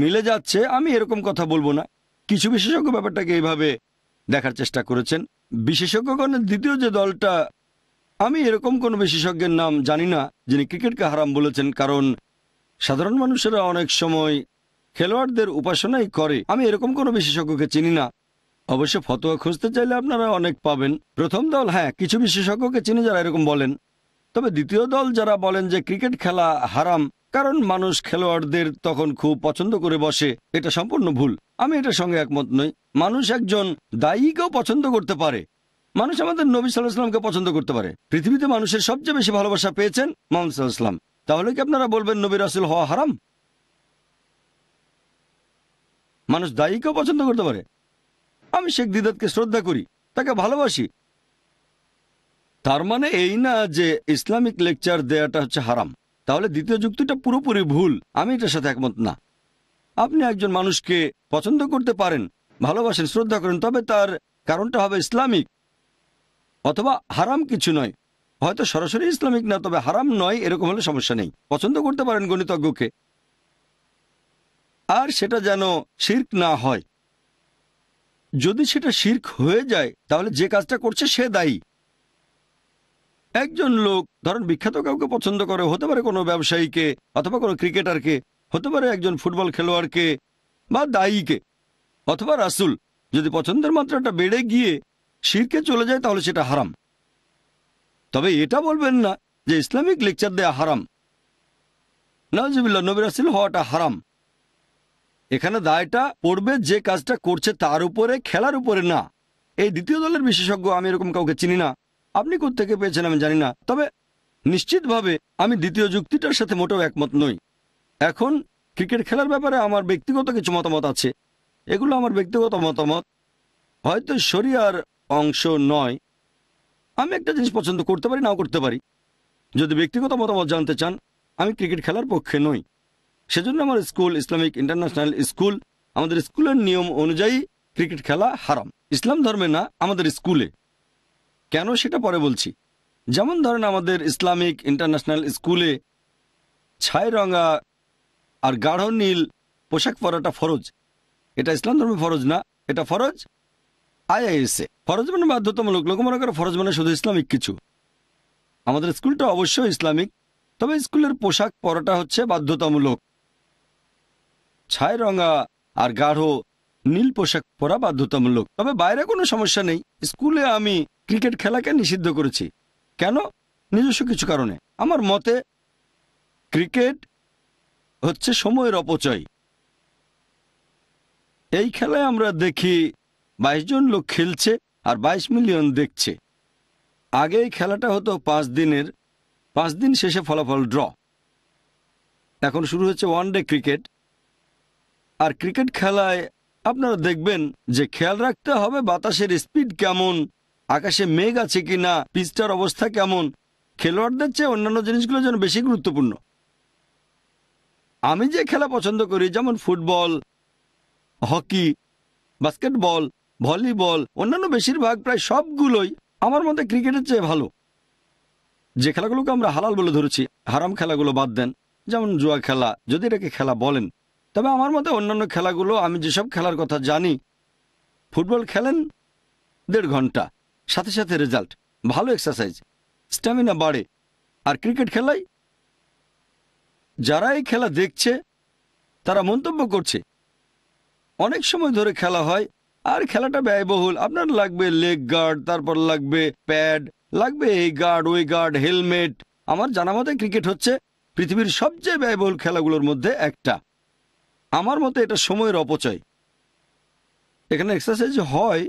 মিলে যাচ্ছে আমি এরকম কথা বলবো না কিছু বিশেষজ্ঞ ব্যাপারটাকে এইভাবে দেখার চেষ্টা করেছেন বিশেষজ্ঞগণের দ্বিতীয় যে দলটা আমি এরকম কোনো বিশেষজ্ঞের নাম জানি না যিনি ক্রিকেটকে হারাম বলেছেন কারণ সাধারণ মানুষেরা অনেক সময় খেলোয়াড়দের উপাসনাই করে আমি এরকম কোনো বিশেষজ্ঞকে চিনি না অবশ্য ফতোয়া খুঁজতে চাইলে আপনারা অনেক পাবেন প্রথম দল হ্যাঁ কিছু বিশেষজ্ঞকে চিনি যারা এরকম বলেন তবে দ্বিতীয় দল যারা বলেন যে ক্রিকেট খেলা হারাম কারণ মানুষ খেলোয়াড়দের তখন খুব পছন্দ করে বসে এটা সম্পূর্ণ ভুল আমি এটার সঙ্গে একমত নই মানুষ একজন দায়ীকেও পছন্দ করতে পারে মানুষ আমাদের নবী সাল্লাহ ইসলামকে পছন্দ করতে পারে পৃথিবীতে মানুষের সবচেয়ে বেশি ভালোবাসা পেয়েছেন মোহাম্মদ সাল্লাহ তাহলে কি আপনারা বলবেন নবী রাসুল হওয়া হারাম মানুষ দায়ীকেও পছন্দ করতে পারে আমি শেখ দিদাতকে শ্রদ্ধা করি তাকে ভালোবাসি তার মানে এই না যে ইসলামিক লেকচার দেয়াটা হচ্ছে হারাম তাহলে দ্বিতীয় যুক্তিটা পুরোপুরি ভুল আমি এটার সাথে একমত না আপনি একজন মানুষকে পছন্দ করতে পারেন ভালোবাসেন শ্রদ্ধা করেন তবে তার কারণটা হবে ইসলামিক অথবা হারাম কিছু নয় হয়তো সরাসরি ইসলামিক না তবে হারাম নয় এরকম হলে সমস্যা নেই পছন্দ করতে পারেন গণিতজ্ঞকে আর সেটা যেন শির্ক না হয় যদি সেটা শির্ক হয়ে যায় তাহলে যে কাজটা করছে সে দায়ী একজন লোক ধরেন বিখ্যাত কাউকে পছন্দ করে হতে পারে কোনো ব্যবসায়ীকে অথবা কোনো ক্রিকেটারকে হতে পারে একজন ফুটবল খেলোয়াড়কে বা দায়ীকে অথবা রাসুল যদি পছন্দের মাত্রাটা বেড়ে গিয়ে শিরকে চলে যায় তাহলে সেটা হারাম তবে এটা বলবেন না যে ইসলামিক লেকচার দেয়া হারাম নজিবুল্লাহ নবিরাসিল হওয়াটা হারাম এখানে দায়টা পড়বে যে কাজটা করছে তার উপরে খেলার উপরে না এই দ্বিতীয় দলের বিশেষজ্ঞ আমি এরকম কাউকে চিনি না আপনি কোথেকে পেয়েছেন আমি জানি না তবে নিশ্চিতভাবে আমি দ্বিতীয় যুক্তিটার সাথে মোটেও একমত নই এখন ক্রিকেট খেলার ব্যাপারে আমার ব্যক্তিগত কিছু মতামত আছে এগুলো আমার ব্যক্তিগত মতামত হয়তো শরীয়ার অংশ নয় আমি একটা জিনিস পছন্দ করতে পারি নাও করতে পারি যদি ব্যক্তিগত মতামত জানতে চান আমি ক্রিকেট খেলার পক্ষে নই সেজন্য আমার স্কুল ইসলামিক ইন্টারন্যাশনাল স্কুল আমাদের স্কুলের নিয়ম অনুযায়ী ক্রিকেট খেলা হারাম ইসলাম ধর্মে না আমাদের স্কুলে কেন সেটা পরে বলছি যেমন ধরেন আমাদের ইসলামিক ইন্টারন্যাশনাল স্কুলে ছাই রঙা আর গাঢ় নীল পোশাক পরাটা ফরজ এটা ইসলাম ধর্মে ফরজ না এটা ফরজ আইআইএসএ ফরজ মানে বাধ্যতামূলক লোক মনে করে ফরজ মানে শুধু ইসলামিক কিছু আমাদের স্কুলটা অবশ্যই ইসলামিক তবে স্কুলের পোশাক পরাটা হচ্ছে বাধ্যতামূলক ছাই রঙা আর গাঢ় নীল পোশাক পরা বাধ্যতামূলক তবে বাইরে কোনো সমস্যা নেই স্কুলে আমি ক্রিকেট খেলাকে নিষিদ্ধ করেছি কেন নিজস্ব কিছু কারণে আমার মতে ক্রিকেট হচ্ছে সময়ের অপচয় এই খেলায় আমরা দেখি বাইশ জন লোক খেলছে আর ২২ মিলিয়ন দেখছে আগে এই খেলাটা হতো পাঁচ দিনের পাঁচ দিন শেষে ফলাফল ড্র এখন শুরু হচ্ছে ওয়ান ডে ক্রিকেট আর ক্রিকেট খেলায় আপনারা দেখবেন যে খেয়াল রাখতে হবে বাতাসের স্পিড কেমন আকাশে মেঘ আছে কি না পিচটার অবস্থা কেমন খেলোয়াড়দের চেয়ে অন্যান্য জিনিসগুলো যেন বেশি গুরুত্বপূর্ণ আমি যে খেলা পছন্দ করি যেমন ফুটবল হকি বাস্কেটবল ভলিবল অন্যান্য বেশিরভাগ প্রায় সবগুলোই আমার মতে ক্রিকেটের চেয়ে ভালো যে খেলাগুলোকে আমরা হালাল বলে ধরেছি হারাম খেলাগুলো বাদ দেন যেমন জুয়া খেলা যদি এটাকে খেলা বলেন তবে আমার মতে অন্যান্য খেলাগুলো আমি যেসব খেলার কথা জানি ফুটবল খেলেন দেড় ঘন্টা সাথে সাথে রেজাল্ট ভালো এক্সারসাইজ স্ট্যামিনা বাড়ে আর ক্রিকেট খেলাই যারা এই খেলা দেখছে তারা মন্তব্য করছে অনেক সময় ধরে খেলা হয় আর খেলাটা ব্যয়বহুল আপনার লাগবে লেগ গার্ড তারপর লাগবে প্যাড লাগবে এই গার্ড ওই গার্ড হেলমেট আমার জানা মতে ক্রিকেট হচ্ছে পৃথিবীর সবচেয়ে ব্যয়বহুল খেলাগুলোর মধ্যে একটা আমার মতে এটা সময়ের অপচয় এখানে এক্সারসাইজ হয়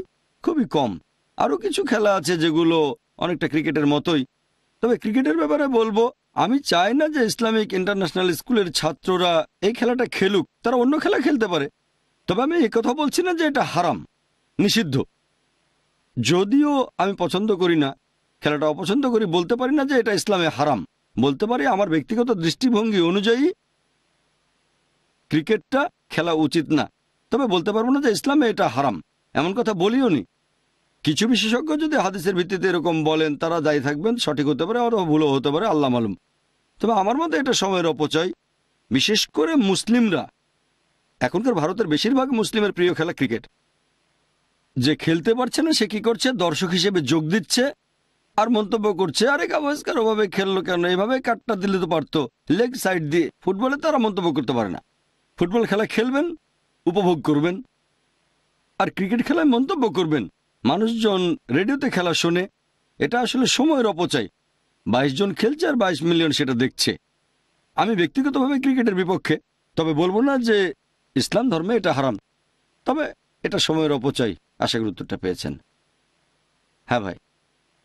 খুবই কম আরও কিছু খেলা আছে যেগুলো অনেকটা ক্রিকেটের মতোই তবে ক্রিকেটের ব্যাপারে বলবো আমি চাই না যে ইসলামিক ইন্টারন্যাশনাল স্কুলের ছাত্ররা এই খেলাটা খেলুক তারা অন্য খেলা খেলতে পারে তবে আমি কথা বলছি না যে এটা হারাম নিষিদ্ধ যদিও আমি পছন্দ করি না খেলাটা অপছন্দ করি বলতে পারি না যে এটা ইসলামে হারাম বলতে পারি আমার ব্যক্তিগত দৃষ্টিভঙ্গি অনুযায়ী ক্রিকেটটা খেলা উচিত না তবে বলতে পারবো না যে ইসলামে এটা হারাম এমন কথা বলিও নি কিছু বিশেষজ্ঞ যদি হাদিসের ভিত্তিতে এরকম বলেন তারা যাই থাকবেন সঠিক হতে পারে আরও ভুলও হতে পারে আল্লাহ মালুম তবে আমার মতে এটা সময়ের অপচয় বিশেষ করে মুসলিমরা এখনকার ভারতের বেশিরভাগ মুসলিমের প্রিয় খেলা ক্রিকেট যে খেলতে পারছে না সে কি করছে দর্শক হিসেবে যোগ দিচ্ছে আর মন্তব্য করছে আরে গাভাস্কার ওভাবে খেললো কেন এইভাবে কাটটা দিলে তো পারতো লেগ সাইড দিয়ে ফুটবলে তারা মন্তব্য করতে পারে না ফুটবল খেলা খেলবেন উপভোগ করবেন আর ক্রিকেট খেলায় মন্তব্য করবেন মানুষজন রেডিওতে খেলা শোনে এটা আসলে সময়ের অপচয় বাইশ জন খেলছে আর বাইশ মিলিয়ন সেটা দেখছে আমি ব্যক্তিগতভাবে ক্রিকেটের বিপক্ষে তবে বলবো না যে ইসলাম ধর্মে এটা হারাম তবে এটা সময়ের অপচয় আশা করি উত্তরটা পেয়েছেন হ্যাঁ ভাই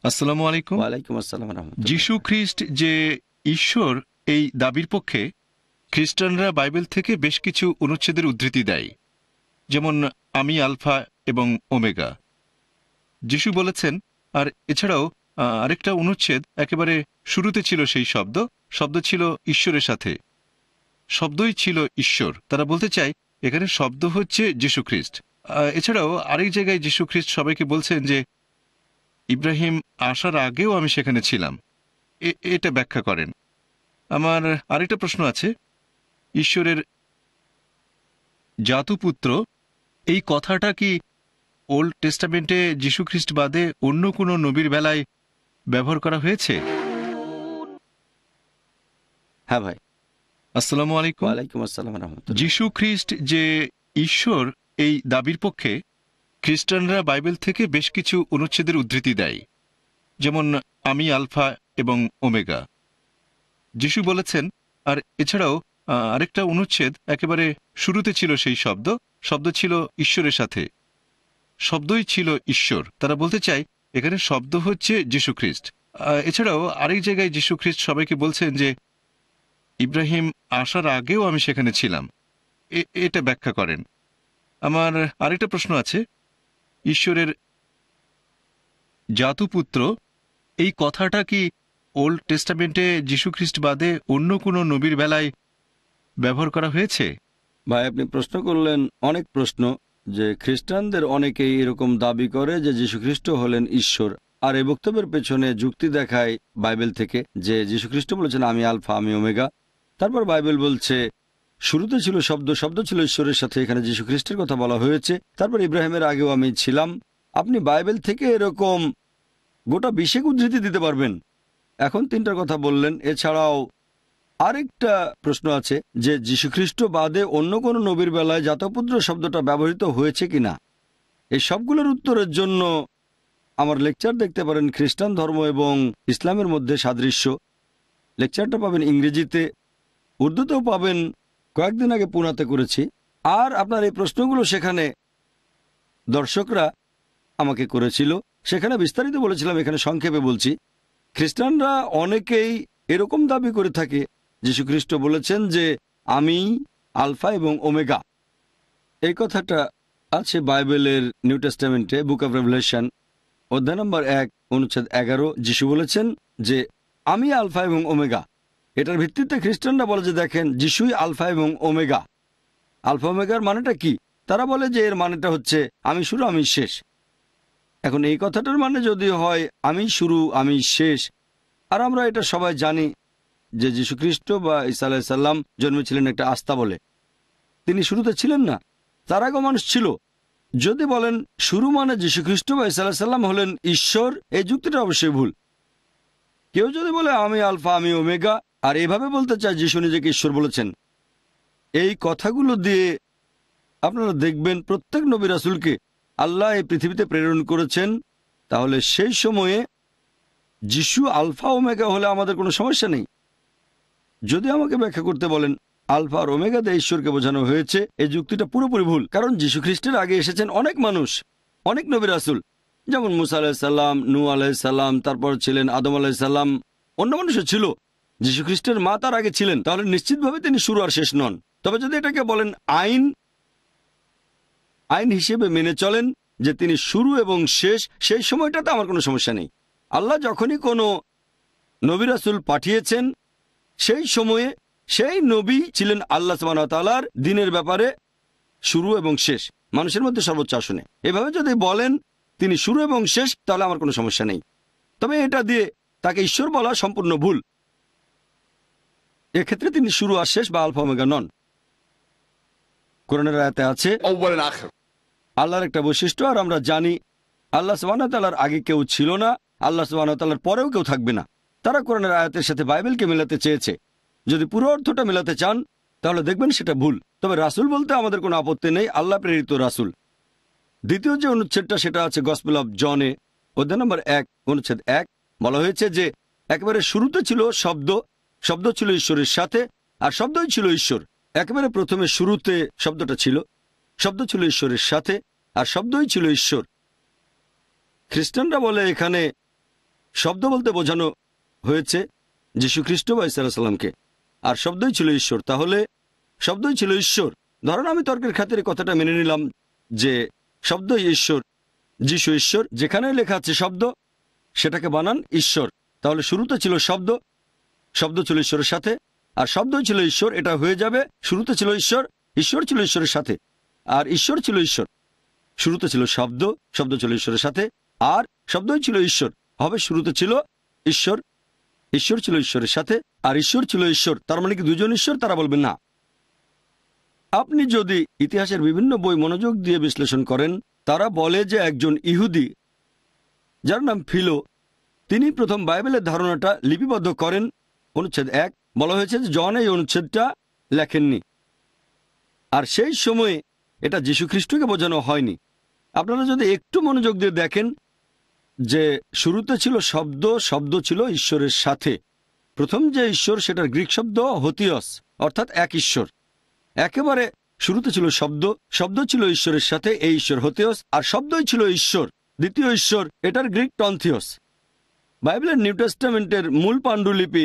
আসসালামু আলাইকুম ওয়ালাইকুম আসসালাম যিশু খ্রিস্ট যে ঈশ্বর এই দাবির পক্ষে খ্রিস্টানরা বাইবেল থেকে বেশ কিছু অনুচ্ছেদের উদ্ধৃতি দেয় যেমন আমি আলফা এবং ওমেগা যিশু বলেছেন আর এছাড়াও আরেকটা অনুচ্ছেদ একেবারে শুরুতে ছিল সেই শব্দ শব্দ ছিল ঈশ্বরের সাথে শব্দই ছিল ঈশ্বর তারা বলতে চায় এখানে শব্দ হচ্ছে যীশুখ্রিস্ট এছাড়াও আরেক জায়গায় যীশুখ্রিস্ট সবাইকে বলছেন যে ইব্রাহিম আসার আগেও আমি সেখানে ছিলাম এটা ব্যাখ্যা করেন আমার আরেকটা প্রশ্ন আছে ঈশ্বরের জাতুপুত্র এই কথাটা কি ওল্ড টেস্টামেন্টে যীশুখ্রিস্ট বাদে অন্য কোনো নবীর বেলায় ব্যবহার করা হয়েছে হ্যাঁ ভাই যীশু খ্রিস্ট যে ঈশ্বর এই দাবির পক্ষে খ্রিস্টানরা বাইবেল থেকে বেশ কিছু অনুচ্ছেদের উদ্ধৃতি দেয় যেমন আমি আলফা এবং ওমেগা যিশু বলেছেন আর এছাড়াও আরেকটা অনুচ্ছেদ একেবারে শুরুতে ছিল সেই শব্দ শব্দ ছিল ঈশ্বরের সাথে শব্দই ছিল ঈশ্বর তারা বলতে চায় এখানে শব্দ হচ্ছে যীশুখ্রিস্ট এছাড়াও আরেক জায়গায় যীশুখ্রিস্ট সবাইকে বলছেন যে ইব্রাহিম আসার আগেও আমি সেখানে ছিলাম এটা ব্যাখ্যা করেন আমার আরেকটা প্রশ্ন আছে ঈশ্বরের জাতুপুত্র এই কথাটা কি ওল্ড টেস্টামেন্টে যীশুখ্রিস্ট বাদে অন্য কোনো নবীর বেলায় ব্যবহার করা হয়েছে ভাই আপনি প্রশ্ন করলেন অনেক প্রশ্ন যে খ্রিস্টানদের অনেকেই এরকম দাবি করে যে যীশুখ্রিস্ট হলেন ঈশ্বর আর এই বক্তব্যের পেছনে যুক্তি দেখায় বাইবেল থেকে যে যীশুখ্রিস্ট বলেছেন আমি আলফা আমি ওমেগা তারপর বাইবেল বলছে শুরুতে ছিল শব্দ শব্দ ছিল ঈশ্বরের সাথে এখানে যীশু খ্রিস্টের কথা বলা হয়েছে তারপর ইব্রাহিমের আগেও আমি ছিলাম আপনি বাইবেল থেকে এরকম গোটা বিশেক উদ্ধৃতি দিতে পারবেন এখন তিনটার কথা বললেন এছাড়াও আরেকটা প্রশ্ন আছে যে যীশুখ্রিস্ট বাদে অন্য কোনো নবীর বেলায় জাতপুত্র শব্দটা ব্যবহৃত হয়েছে কি না এই সবগুলোর উত্তরের জন্য আমার লেকচার দেখতে পারেন খ্রিস্টান ধর্ম এবং ইসলামের মধ্যে সাদৃশ্য লেকচারটা পাবেন ইংরেজিতে উর্দুতেও পাবেন কয়েকদিন আগে পুনাতে করেছি আর আপনার এই প্রশ্নগুলো সেখানে দর্শকরা আমাকে করেছিল সেখানে বিস্তারিত বলেছিলাম এখানে সংক্ষেপে বলছি খ্রিস্টানরা অনেকেই এরকম দাবি করে থাকে যীশুখ্রিস্ট বলেছেন যে আমি আলফা এবং ওমেগা এই কথাটা আছে বাইবেলের নিউ টেস্টামেন্টে বুক অফ রেভুলেশন অধ্যায় নম্বর এক অনুচ্ছেদ এগারো যিশু বলেছেন যে আমি আলফা এবং ওমেগা এটার ভিত্তিতে খ্রিস্টানরা বলে যে দেখেন যিশুই আলফা এবং ওমেগা আলফা ওমেগার মানেটা কি তারা বলে যে এর মানেটা হচ্ছে আমি শুরু আমি শেষ এখন এই কথাটার মানে যদি হয় আমি শুরু আমি শেষ আর আমরা এটা সবাই জানি যে যীশুখ্রিস্ট বা ইসা সাল্লাম জন্মেছিলেন একটা আস্থা বলে তিনি শুরুতে ছিলেন না তার আগে মানুষ ছিল যদি বলেন শুরু মানে যীশুখ্রিস্ট বা ইসা সাল্লাম হলেন ঈশ্বর এই যুক্তিটা অবশ্যই ভুল কেউ যদি বলে আমি আলফা আমি ওমেগা আর এভাবে বলতে চায় যিশু নিজেকে ঈশ্বর বলেছেন এই কথাগুলো দিয়ে আপনারা দেখবেন প্রত্যেক নবী রাসুলকে আল্লাহ এই পৃথিবীতে প্রেরণ করেছেন তাহলে সেই সময়ে যিশু আলফা ওমেগা হলে আমাদের কোনো সমস্যা নেই যদি আমাকে ব্যাখ্যা করতে বলেন আলফা আর ওমেগাতে ঈশ্বরকে বোঝানো হয়েছে এই যুক্তিটা পুরোপুরি ভুল কারণ যিশু খ্রিস্টের আগে এসেছেন অনেক মানুষ অনেক নবী রাসুল যেমন মুসা আলাহিসাল্লাম নু আলাহিসাল্লাম তারপর ছিলেন আদম আলাহিসাল্লাম অন্য মানুষও ছিল যীশুখ্রিস্টের মা তার আগে ছিলেন তাহলে নিশ্চিতভাবে তিনি শুরু আর শেষ নন তবে যদি এটাকে বলেন আইন আইন হিসেবে মেনে চলেন যে তিনি শুরু এবং শেষ সেই সময়টাতে আমার কোনো সমস্যা নেই আল্লাহ যখনই কোনো নবিরাসুল পাঠিয়েছেন সেই সময়ে সেই নবী ছিলেন আল্লাহ সুবাহতালার দিনের ব্যাপারে শুরু এবং শেষ মানুষের মধ্যে সর্বোচ্চ আসনে এভাবে যদি বলেন তিনি শুরু এবং শেষ তাহলে আমার কোনো সমস্যা নেই তবে এটা দিয়ে তাকে ঈশ্বর বলা সম্পূর্ণ ভুল এক্ষেত্রে তিনি শুরু আর শেষ বা আলফামেগা নন কোরআনের আয়াতে আছে আল্লাহর একটা বৈশিষ্ট্য আর আমরা জানি আল্লাহ সোবানতালার আগে কেউ ছিল না আল্লাহ সোবানতালার পরেও কেউ থাকবে না তারা কোরআনের আয়াতের সাথে বাইবেলকে মেলাতে চেয়েছে যদি পুরো অর্থটা মেলাতে চান তাহলে দেখবেন সেটা ভুল তবে রাসুল বলতে আমাদের কোনো আপত্তি নেই আল্লাহ প্রেরিত রাসুল দ্বিতীয় যে অনুচ্ছেদটা সেটা আছে গসপেল অব জনে অধ্যায় নম্বর এক অনুচ্ছেদ এক বলা হয়েছে যে একেবারে শুরুতে ছিল শব্দ শব্দ ছিল ঈশ্বরের সাথে আর শব্দই ছিল ঈশ্বর একেবারে প্রথমে শুরুতে শব্দটা ছিল শব্দ ছিল ঈশ্বরের সাথে আর শব্দই ছিল ঈশ্বর খ্রিস্টানরা বলে এখানে শব্দ বলতে বোঝানো হয়েছে যীশু খ্রিস্ট বা ইসাল্লামকে আর শব্দই ছিল ঈশ্বর তাহলে শব্দই ছিল ঈশ্বর ধরেন আমি তর্কের খাতিরে কথাটা মেনে নিলাম যে শব্দই ঈশ্বর যিশু ঈশ্বর যেখানে লেখা আছে শব্দ সেটাকে বানান ঈশ্বর তাহলে শুরুতে ছিল শব্দ শব্দ ছিল ঈশ্বরের সাথে আর শব্দই ছিল ঈশ্বর এটা হয়ে যাবে শুরুতে ছিল ঈশ্বর ঈশ্বর ছিল ঈশ্বরের সাথে আর ঈশ্বর ছিল ঈশ্বর শুরুতে ছিল শব্দ শব্দ ছিল ঈশ্বরের সাথে আর শব্দই ছিল ঈশ্বর হবে শুরুতে ছিল ঈশ্বর ঈশ্বর ছিল ঈশ্বরের সাথে আর ঈশ্বর ছিল ঈশ্বর তার মানে কি দুজন ঈশ্বর তারা বলবেন না আপনি যদি ইতিহাসের বিভিন্ন বই মনোযোগ দিয়ে বিশ্লেষণ করেন তারা বলে যে একজন ইহুদি যার নাম ফিলো তিনি প্রথম বাইবেলের ধারণাটা লিপিবদ্ধ করেন অনুচ্ছেদ এক বলা হয়েছে যে জন এই অনুচ্ছেদটা লেখেননি আর সেই সময়ে এটা খ্রিস্টকে বোঝানো হয়নি আপনারা যদি একটু মনোযোগ দিয়ে দেখেন যে শুরুতে ছিল শব্দ শব্দ ছিল ঈশ্বরের সাথে প্রথম যে ঈশ্বর সেটার গ্রিক শব্দ হতিয়স অর্থাৎ এক ঈশ্বর একেবারে শুরুতে ছিল শব্দ শব্দ ছিল ঈশ্বরের সাথে এই ঈশ্বর হতিয়স আর শব্দই ছিল ঈশ্বর দ্বিতীয় ঈশ্বর এটার গ্রিক টন্থিয়স বাইবেলের নিউ টেস্টামেন্টের মূল পাণ্ডুলিপি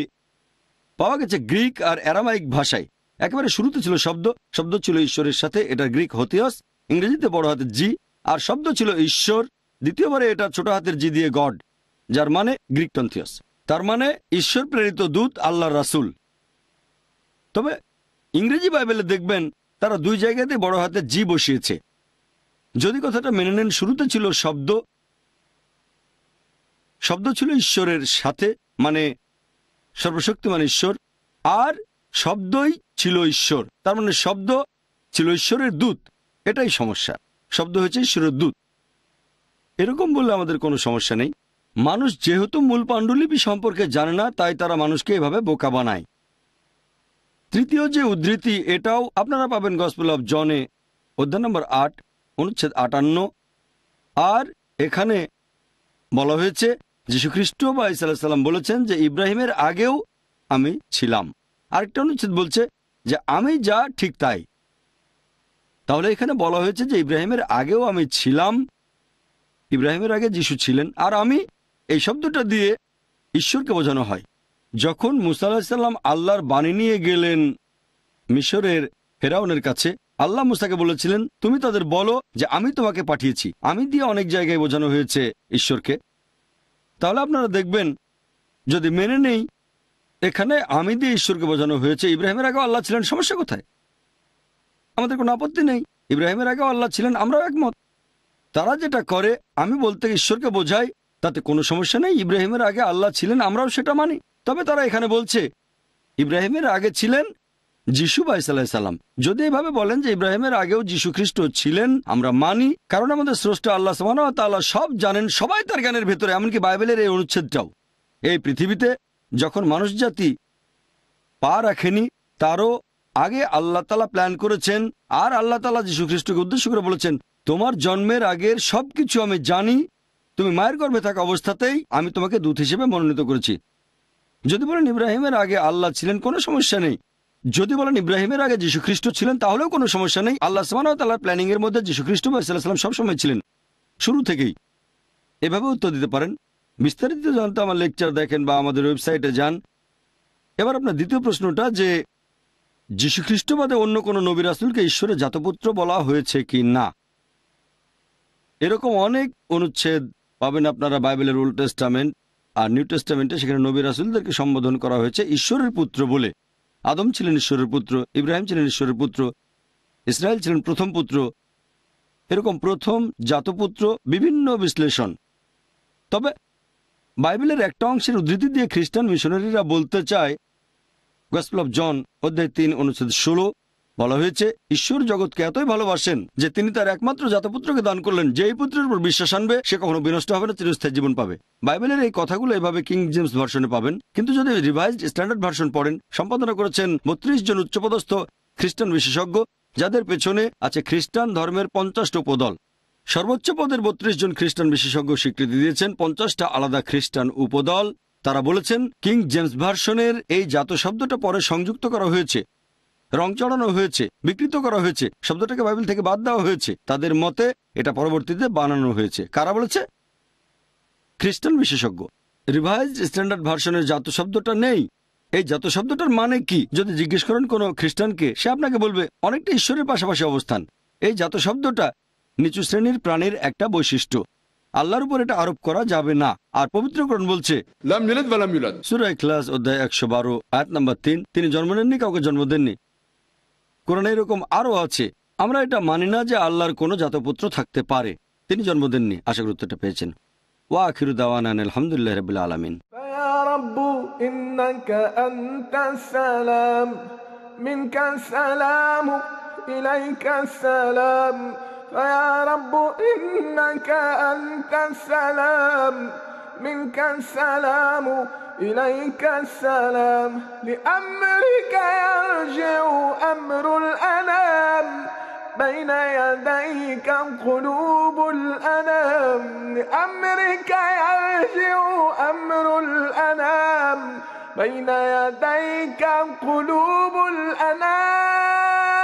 পাওয়া গেছে গ্রিক আর অ্যারামাইক ভাষায় একেবারে শুরুতে ছিল শব্দ শব্দ ছিল ঈশ্বরের সাথে এটা গ্রিক হতিয়স ইংরেজিতে বড় হাতের জি আর শব্দ ছিল ঈশ্বর দ্বিতীয়বারে এটা ছোট হাতের জি দিয়ে গড যার মানে গ্রিক টন্থিয়স তার মানে ঈশ্বর প্রেরিত দূত আল্লাহ রাসুল তবে ইংরেজি বাইবেলে দেখবেন তারা দুই জায়গাতে বড় হাতে জি বসিয়েছে যদি কথাটা মেনে নেন শুরুতে ছিল শব্দ শব্দ ছিল ঈশ্বরের সাথে মানে সর্বশক্তিমান ঈশ্বর আর শব্দই ছিল ঈশ্বর তার মানে শব্দ ছিল ঈশ্বরের দূত এটাই সমস্যা শব্দ হয়েছে ঈশ্বরের দূত এরকম বললে আমাদের কোনো সমস্যা নেই মানুষ যেহেতু মূল পাণ্ডুলিপি সম্পর্কে জানে না তাই তারা মানুষকে এভাবে বোকা বানায় তৃতীয় যে উদ্ধৃতি এটাও আপনারা পাবেন গসপেল অব জনে অধ্যায় নম্বর আট অনুচ্ছেদ আটান্ন আর এখানে বলা হয়েছে যীশুখ্রিস্ট বা ইসাল্লাম বলেছেন যে ইব্রাহিমের আগেও আমি ছিলাম আরেকটা অনুচ্ছেদ বলছে যে আমি যা ঠিক তাই তাহলে এখানে বলা হয়েছে যে ইব্রাহিমের আগেও আমি ছিলাম ইব্রাহিমের আগে যিশু ছিলেন আর আমি এই শব্দটা দিয়ে ঈশ্বরকে বোঝানো হয় যখন মুসাল্লাহিসাল্লাম আল্লাহর বাণী নিয়ে গেলেন মিশরের ফেরাউনের কাছে আল্লাহ মুসাকে বলেছিলেন তুমি তাদের বলো যে আমি তোমাকে পাঠিয়েছি আমি দিয়ে অনেক জায়গায় বোঝানো হয়েছে ঈশ্বরকে তাহলে আপনারা দেখবেন যদি মেনে নেই এখানে আমি দিয়ে ঈশ্বরকে বোঝানো হয়েছে ইব্রাহিমের আগেও আল্লাহ ছিলেন সমস্যা কোথায় আমাদের কোনো আপত্তি নেই ইব্রাহিমের আগেও আল্লাহ ছিলেন আমরাও একমত তারা যেটা করে আমি বলতে ঈশ্বরকে বোঝাই তাতে কোনো সমস্যা নেই ইব্রাহিমের আগে আল্লাহ ছিলেন আমরাও সেটা মানি তবে তারা এখানে বলছে ইব্রাহিমের আগে ছিলেন যিশু বাইসাল্লাম যদি এভাবে বলেন যে ইব্রাহিমের আগেও যিশু খ্রিস্ট ছিলেন আমরা মানি কারণ আমাদের স্রষ্টা আল্লাহ সামানা সব জানেন সবাই তার জ্ঞানের ভেতরে এমনকি বাইবেলের এই অনুচ্ছেদটাও এই পৃথিবীতে যখন মানুষ জাতি পা রাখেনি তারও আগে আল্লাহ তালা প্ল্যান করেছেন আর আল্লাহ তালা যিশু খ্রিস্টকে উদ্দেশ্য করে বলেছেন তোমার জন্মের আগের সব কিছু আমি জানি তুমি মায়ের গর্ভে থাকা অবস্থাতেই আমি তোমাকে দূত হিসেবে মনোনীত করেছি যদি বলেন ইব্রাহিমের আগে আল্লাহ ছিলেন কোনো সমস্যা নেই যদি বলেন ইব্রাহিমের আগে যীশু খ্রিস্ট ছিলেন তাহলেও কোনো সমস্যা নেই আল্লাহ সামান্লার প্ল্যানিং এর মধ্যে যীশু খ্রিস্ট বা সবসময় ছিলেন শুরু থেকেই এভাবে উত্তর দিতে পারেন বিস্তারিত জানতে আমার লেকচার দেখেন বা আমাদের ওয়েবসাইটে যান এবার আপনার দ্বিতীয় প্রশ্নটা যে যীশু খ্রিস্টবাদে অন্য কোনো নবী রাসুলকে ঈশ্বরের জাতপুত্র বলা হয়েছে কি না এরকম অনেক অনুচ্ছেদ পাবেন আপনারা বাইবেলের ওল্ড টেস্টামেন্ট আর নিউ টেস্টামেন্টে সেখানে নবীর আসুলদেরকে সম্বোধন করা হয়েছে ঈশ্বরের পুত্র বলে আদম ছিলেন ঈশ্বরের পুত্র ইব্রাহিম ছিলেন ঈশ্বরের পুত্র ইসরায়েল ছিলেন প্রথম পুত্র এরকম প্রথম জাতপুত্র বিভিন্ন বিশ্লেষণ তবে বাইবেলের একটা অংশের উদ্ধৃতি দিয়ে খ্রিস্টান মিশনারিরা বলতে চায় গসপল অফ জন অধ্যায় তিন অনুচ্ছেদ ষোলো বলা হয়েছে ঈশ্বর জগৎকে এতই ভালোবাসেন যে তিনি তার একমাত্র জাতপুত্রকে দান করলেন যে এই পুত্রের উপর বিশ্বাস আনবে সে কখনো বিনষ্ট হবে না চিরস্থায়ী জীবন পাবে বাইবেলের এই কথাগুলো এভাবে কিং জেমস ভার্সনে পাবেন কিন্তু যদি রিভাইজড স্ট্যান্ডার্ড ভার্সন পড়েন সম্পাদনা করেছেন বত্রিশ জন উচ্চপদস্থ খ্রিস্টান বিশেষজ্ঞ যাদের পেছনে আছে খ্রিস্টান ধর্মের পঞ্চাশটা উপদল সর্বোচ্চ পদের বত্রিশ জন খ্রিস্টান বিশেষজ্ঞ স্বীকৃতি দিয়েছেন পঞ্চাশটা আলাদা খ্রিস্টান উপদল তারা বলেছেন কিং জেমস ভার্সনের এই জাত শব্দটা পরে সংযুক্ত করা হয়েছে রং চড়ানো হয়েছে বিকৃত করা হয়েছে শব্দটাকে বাইবেল থেকে বাদ দেওয়া হয়েছে তাদের মতে এটা পরবর্তীতে বানানো হয়েছে কারা বলেছে খ্রিস্টান বিশেষজ্ঞ রিভাইজ স্ট্যান্ডার্ড ভার্সনের জাত শব্দটা নেই এই জাত শব্দটার মানে কি যদি জিজ্ঞেস করেন কোনো খ্রিস্টানকে সে আপনাকে বলবে অনেকটা ঈশ্বরের পাশাপাশি অবস্থান এই জাত শব্দটা নিচু শ্রেণীর প্রাণীর একটা বৈশিষ্ট্য আল্লাহর উপর এটা আরোপ করা যাবে না আর পবিত্রকরণ বলছে সুরায় ক্লাস অধ্যায় একশো বারো আয়াত নম্বর তিন তিনি জন্ম নেননি কাউকে জন্ম দেননি কোরআনে এরকম আরও আছে আমরা এটা মানি না যে আল্লাহর কোনো জাতপুত্র থাকতে পারে তিনি জন্ম দেননি আশা করি উত্তরটা পেয়েছেন ওয়া খিরু দাওয়ান আলহামদুলিল্লাহ রবিল্লা আলমিন منك সালাম إليك السلام فيا رب إنك منك السلام إليك السلام لأمرك يرجع أمر الأنام بين يديك قلوب الأنام لأمرك يرجع أمر الأنام بين يديك قلوب الأنام